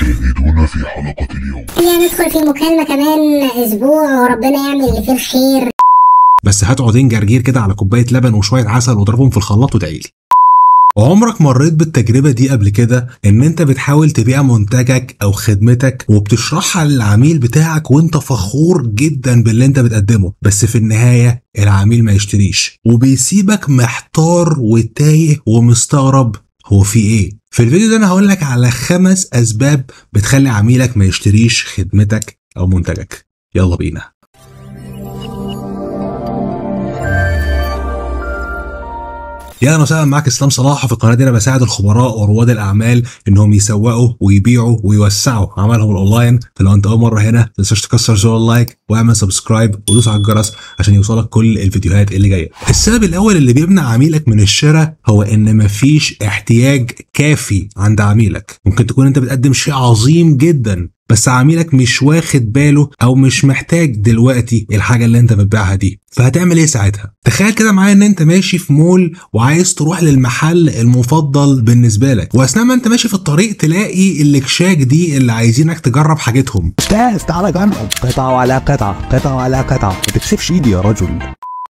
تشاهدون في حلقة اليوم يعني ندخل في مكالمة كمان أسبوع وربنا يعمل اللي فيه الخير بس هات عودين جرجير كده على كوباية لبن وشوية عسل واضربهم في الخلاط وتعيلي عمرك مريت بالتجربة دي قبل كده ان انت بتحاول تبيع منتجك او خدمتك وبتشرحها للعميل بتاعك وانت فخور جدا باللي انت بتقدمه بس في النهاية العميل ما يشتريش وبيسيبك محتار وتايه ومستغرب هو في ايه في الفيديو ده انا هقول لك على خمس اسباب بتخلي عميلك ما يشتريش خدمتك او منتجك يلا بينا يا اهلا وسهلا معاك اسلام صلاح في القناه دي انا بساعد الخبراء ورواد الاعمال انهم يسوقوا ويبيعوا ويوسعوا عملهم الاونلاين فلو انت اول مره هنا ما تنساش تكسر زر اللايك واعمل سبسكرايب ودوس على الجرس عشان يوصلك كل الفيديوهات اللي جايه. السبب الاول اللي بيمنع عميلك من الشراء هو ان مفيش احتياج كافي عند عميلك، ممكن تكون انت بتقدم شيء عظيم جدا بس عميلك مش واخد باله او مش محتاج دلوقتي الحاجه اللي انت بتبيعها دي فهتعمل ايه ساعتها تخيل كده معايا ان انت ماشي في مول وعايز تروح للمحل المفضل بالنسبه لك واثناء ما انت ماشي في الطريق تلاقي الاكشاك دي اللي عايزينك تجرب حاجتهم استاذ تعالى جنب قطعه على قطعه قطعه على قطعه ما تكسفش ايدي يا رجل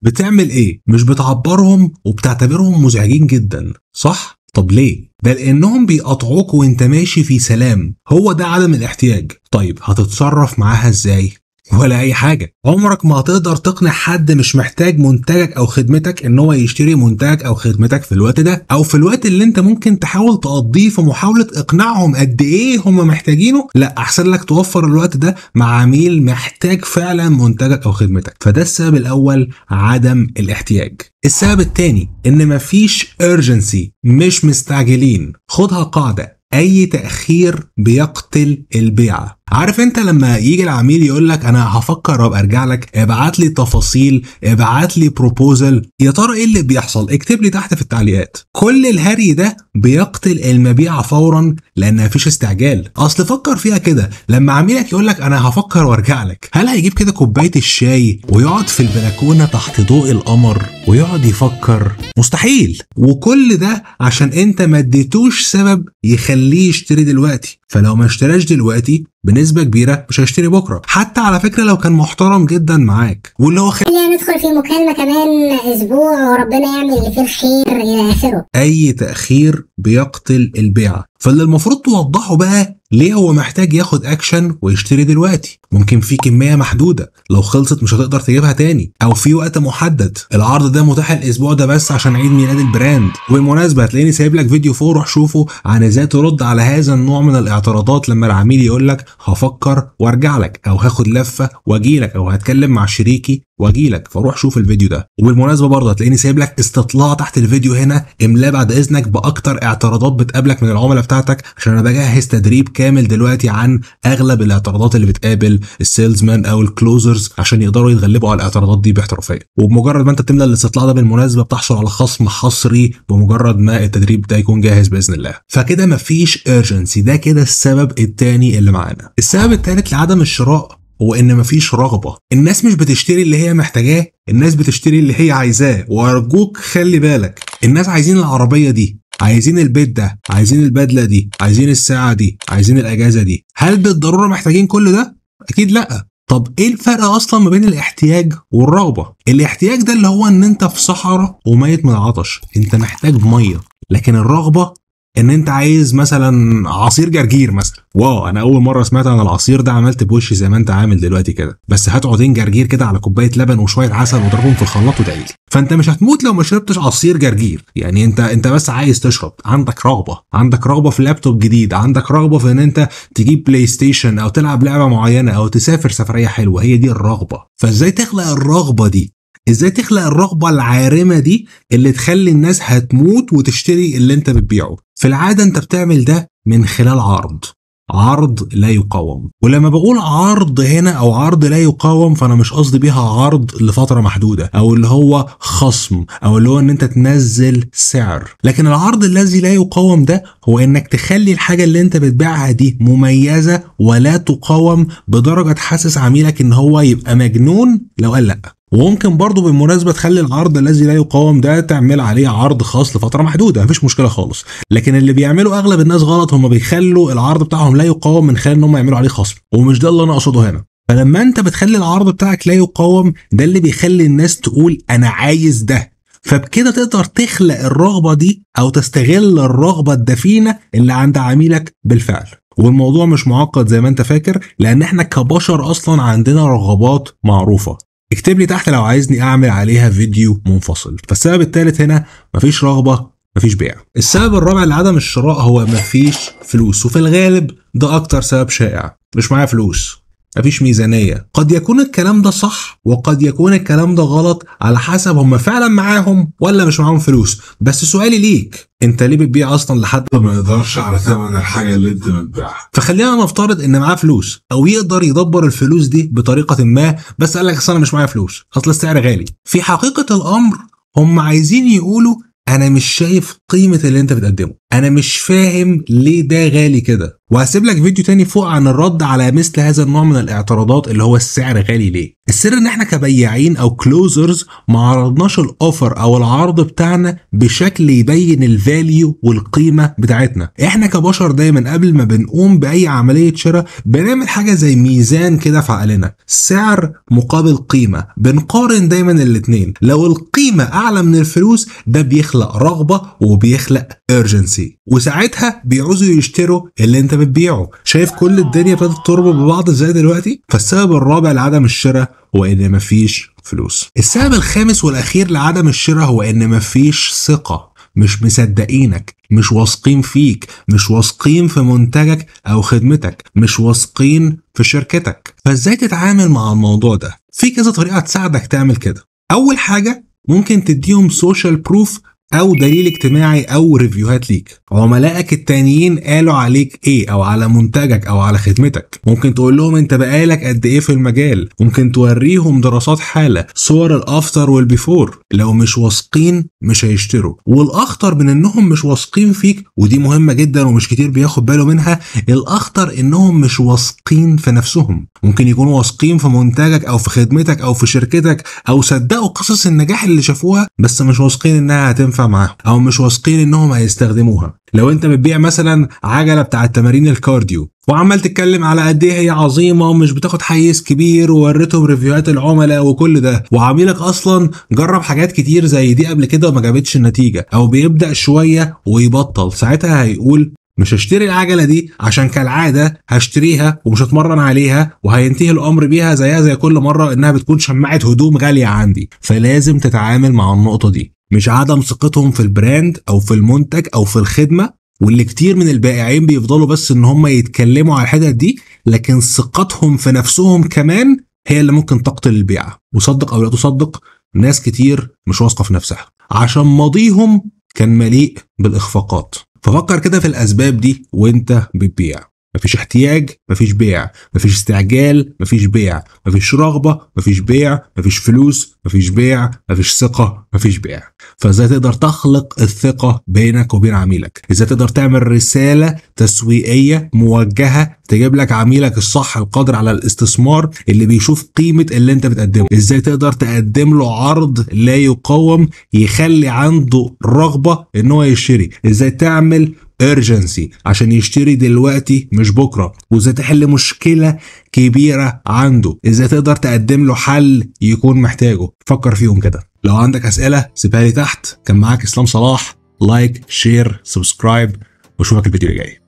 بتعمل ايه مش بتعبرهم وبتعتبرهم مزعجين جدا صح طب ليه؟ ده لانهم بيقطعوك وانت ماشي في سلام هو ده عدم الاحتياج طيب هتتصرف معاها ازاي ولا اي حاجه عمرك ما هتقدر تقنع حد مش محتاج منتجك او خدمتك ان هو يشتري منتجك او خدمتك في الوقت ده او في الوقت اللي انت ممكن تحاول تقضيه في محاوله اقناعهم قد ايه هم محتاجينه لا احسن لك توفر الوقت ده مع عميل محتاج فعلا منتجك او خدمتك فده السبب الاول عدم الاحتياج السبب الثاني ان مفيش urgency مش مستعجلين خدها قاعده اي تاخير بيقتل البيعه عارف انت لما يجي العميل يقول لك انا هفكر وابقى ارجع لك ابعت لي تفاصيل ابعت لي بروبوزل يا ترى ايه اللي بيحصل اكتب لي تحت في التعليقات كل الهري ده بيقتل المبيع فورا لان مفيش استعجال اصل فكر فيها كده لما عميلك يقول لك انا هفكر وارجع لك هل هيجيب كده كوبايه الشاي ويقعد في البلكونه تحت ضوء القمر ويقعد يفكر مستحيل وكل ده عشان انت ما اديتوش سبب يخليه يشتري دلوقتي فلو ما اشتراش دلوقتي بنسبه كبيره مش هيشتري بكره حتى على فكره لو كان محترم جدا معاك واللي هو خير ندخل في مكالمه كمان اسبوع وربنا يعمل اللي فيه الخير الى اخره اي تاخير بيقتل البيعة فاللي المفروض توضحه بقى ليه هو محتاج ياخد اكشن ويشتري دلوقتي ممكن في كميه محدوده لو خلصت مش هتقدر تجيبها تاني او في وقت محدد العرض ده متاح الاسبوع ده بس عشان عيد ميلاد البراند وبالمناسبه هتلاقيني سايب لك فيديو فوق روح شوفه عن ازاي ترد على هذا النوع من الاعتراضات لما العميل يقول لك هفكر وارجع لك او هاخد لفه واجي لك او هتكلم مع شريكي واجي لك فروح شوف الفيديو ده وبالمناسبه برضه هتلاقيني سايب لك استطلاع تحت الفيديو هنا املاه بعد اذنك باكتر اعتراضات بتقابلك من العملاء بتاعتك عشان انا بجهز تدريب كامل دلوقتي عن اغلب الاعتراضات اللي بتقابل السيلزمان او الكلوزرز عشان يقدروا يتغلبوا على الاعتراضات دي باحترافيه وبمجرد ما انت تملى الاستطلاع ده بالمناسبه بتحصل على خصم حصري بمجرد ما التدريب ده يكون جاهز باذن الله فكده مفيش ايرجنسي ده كده السبب الثاني اللي معانا السبب الثالث لعدم الشراء هو ان مفيش رغبه الناس مش بتشتري اللي هي محتاجاه الناس بتشتري اللي هي عايزاه وارجوك خلي بالك الناس عايزين العربيه دي عايزين البيت ده عايزين البدله دي عايزين الساعه دي عايزين الاجازه دي هل بالضروره محتاجين كل ده اكيد لا طب ايه الفرق اصلا ما بين الاحتياج والرغبه الاحتياج ده اللي هو ان انت في صحراء وميت من العطش انت محتاج ميه لكن الرغبه ان انت عايز مثلا عصير جرجير مثلا واو انا اول مره سمعت عن العصير ده عملت بوشي زي ما انت عامل دلوقتي كده بس هات عودين جرجير كده على كوبايه لبن وشويه عسل واضربهم في الخلاط وتعيش فانت مش هتموت لو ما شربتش عصير جرجير يعني انت انت بس عايز تشرب عندك رغبه عندك رغبه في لابتوب جديد عندك رغبه في ان انت تجيب بلاي ستيشن او تلعب لعبه معينه او تسافر سفريه حلوه هي دي الرغبه فازاي تخلق الرغبه دي ازاي تخلق الرغبه العارمه دي اللي تخلي الناس هتموت وتشتري اللي انت بتبيعه في العاده انت بتعمل ده من خلال عرض عرض لا يقاوم ولما بقول عرض هنا او عرض لا يقاوم فانا مش قصدي بيها عرض لفتره محدوده او اللي هو خصم او اللي هو ان انت تنزل سعر لكن العرض الذي لا يقاوم ده هو انك تخلي الحاجه اللي انت بتبيعها دي مميزه ولا تقاوم بدرجه تحسس عميلك ان هو يبقى مجنون لو قال لا وممكن برضه بالمناسبة تخلي العرض الذي لا يقاوم ده تعمل عليه عرض خاص لفترة محدودة مفيش مشكلة خالص لكن اللي بيعمله أغلب الناس غلط هم بيخلوا العرض بتاعهم لا يقاوم من خلال إن هم يعملوا عليه خصم ومش ده اللي أنا أقصده هنا فلما أنت بتخلي العرض بتاعك لا يقاوم ده اللي بيخلي الناس تقول أنا عايز ده فبكده تقدر تخلق الرغبة دي أو تستغل الرغبة الدفينة اللي عند عميلك بالفعل والموضوع مش معقد زي ما انت فاكر لان احنا كبشر اصلا عندنا رغبات معروفه اكتب لي تحت لو عايزني اعمل عليها فيديو منفصل فالسبب الثالث هنا مفيش رغبه مفيش بيع السبب الرابع لعدم الشراء هو مفيش فلوس وفي الغالب ده اكتر سبب شائع مش معايا فلوس مفيش ميزانية قد يكون الكلام ده صح وقد يكون الكلام ده غلط على حسب هم فعلا معاهم ولا مش معاهم فلوس بس سؤالي ليك انت ليه بتبيع اصلا لحد ما يقدرش على ثمن الحاجه اللي انت بتبيعها فخلينا نفترض ان معاه فلوس او يقدر يدبر الفلوس دي بطريقه ما بس قال لك اصل انا مش معايا فلوس اصل السعر غالي في حقيقه الامر هم عايزين يقولوا انا مش شايف قيمه اللي انت بتقدمه انا مش فاهم ليه ده غالي كده وهسيب لك فيديو تاني فوق عن الرد على مثل هذا النوع من الاعتراضات اللي هو السعر غالي ليه السر ان احنا كبياعين او كلوزرز ما عرضناش الاوفر او العرض بتاعنا بشكل يبين الفاليو والقيمه بتاعتنا احنا كبشر دايما قبل ما بنقوم باي عمليه شراء بنعمل حاجه زي ميزان كده في عقلنا سعر مقابل قيمه بنقارن دايما الاتنين لو القيمه اعلى من الفلوس ده بيخلق رغبه وبيخلق urgency دلوقتي وساعتها بيعوزوا يشتروا اللي انت بتبيعه شايف كل الدنيا ابتدت تربط ببعض ازاي دلوقتي فالسبب الرابع لعدم الشراء هو ان مفيش فلوس السبب الخامس والاخير لعدم الشراء هو ان مفيش ثقه مش مصدقينك مش واثقين فيك مش واثقين في منتجك او خدمتك مش واثقين في شركتك فازاي تتعامل مع الموضوع ده في كذا طريقه تساعدك تعمل كده اول حاجه ممكن تديهم سوشيال بروف او دليل اجتماعي او ريفيوهات ليك عملائك التانيين قالوا عليك ايه او على منتجك او على خدمتك ممكن تقول لهم انت بقالك قد ايه في المجال ممكن توريهم دراسات حاله صور الافتر والبيفور لو مش واثقين مش هيشتروا والاخطر من انهم مش واثقين فيك ودي مهمه جدا ومش كتير بياخد باله منها الاخطر انهم مش واثقين في نفسهم ممكن يكونوا واثقين في منتجك او في خدمتك او في شركتك او صدقوا قصص النجاح اللي شافوها بس مش واثقين انها هتنفع معاهم او مش واثقين انهم هيستخدموها لو انت بتبيع مثلا عجله بتاع تمارين الكارديو وعمال تتكلم على قد ايه هي عظيمه ومش بتاخد حيز كبير ووريتهم ريفيوهات العملاء وكل ده وعميلك اصلا جرب حاجات كتير زي دي قبل كده وما جابتش النتيجه او بيبدا شويه ويبطل ساعتها هيقول مش هشتري العجلة دي عشان كالعادة هشتريها ومش هتمرن عليها وهينتهي الأمر بيها زيها زي كل مرة إنها بتكون شماعة هدوم غالية عندي فلازم تتعامل مع النقطة دي مش عدم ثقتهم في البراند او في المنتج او في الخدمه واللي كتير من البائعين بيفضلوا بس ان هم يتكلموا على الحتت دي لكن ثقتهم في نفسهم كمان هي اللي ممكن تقتل البيعه وصدق او لا تصدق ناس كتير مش واثقه في نفسها عشان ماضيهم كان مليء بالاخفاقات ففكر كده في الاسباب دي وانت بتبيع مفيش احتياج مفيش بيع مفيش استعجال مفيش بيع مفيش رغبة مفيش بيع مفيش فلوس مفيش بيع مفيش ثقة مفيش بيع فازاي تقدر تخلق الثقة بينك وبين عميلك ازاي تقدر تعمل رسالة تسويقية موجهة تجيب لك عميلك الصح القادر على الاستثمار اللي بيشوف قيمة اللي انت بتقدمه ازاي تقدر تقدم له عرض لا يقاوم يخلي عنده رغبة ان هو يشتري ازاي تعمل urgency عشان يشتري دلوقتي مش بكره وازاي تحل مشكله كبيره عنده ازاي تقدر تقدم له حل يكون محتاجه فكر فيهم كده لو عندك اسئله سيبها لي تحت كان معاك اسلام صلاح لايك شير سبسكرايب واشوفك الفيديو الجاي